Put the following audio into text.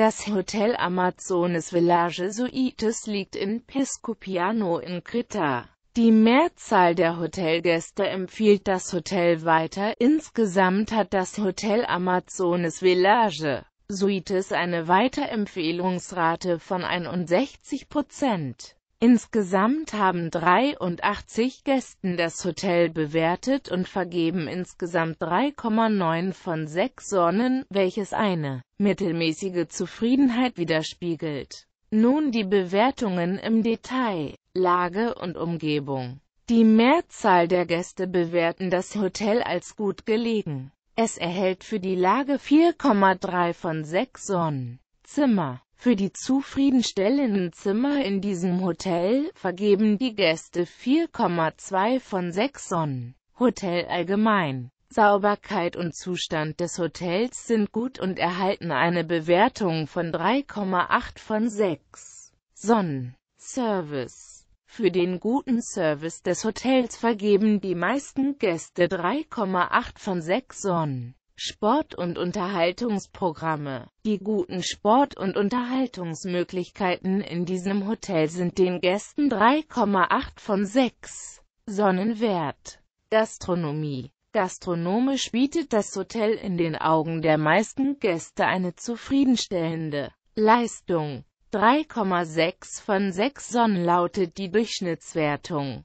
Das Hotel Amazones Village Suites liegt in Piscopiano in Krita. Die Mehrzahl der Hotelgäste empfiehlt das Hotel weiter. Insgesamt hat das Hotel Amazones Village Suites eine Weiterempfehlungsrate von 61 Prozent. Insgesamt haben 83 Gästen das Hotel bewertet und vergeben insgesamt 3,9 von 6 Sonnen, welches eine mittelmäßige Zufriedenheit widerspiegelt. Nun die Bewertungen im Detail, Lage und Umgebung. Die Mehrzahl der Gäste bewerten das Hotel als gut gelegen. Es erhält für die Lage 4,3 von 6 Sonnen. Zimmer für die zufriedenstellenden Zimmer in diesem Hotel vergeben die Gäste 4,2 von 6 Sonnen. Hotel allgemein. Sauberkeit und Zustand des Hotels sind gut und erhalten eine Bewertung von 3,8 von 6 Sonnen. Service. Für den guten Service des Hotels vergeben die meisten Gäste 3,8 von 6 Sonnen. Sport- und Unterhaltungsprogramme. Die guten Sport- und Unterhaltungsmöglichkeiten in diesem Hotel sind den Gästen 3,8 von 6 Sonnenwert. Gastronomie Gastronomisch bietet das Hotel in den Augen der meisten Gäste eine zufriedenstellende Leistung. 3,6 von 6 Sonnen lautet die Durchschnittswertung.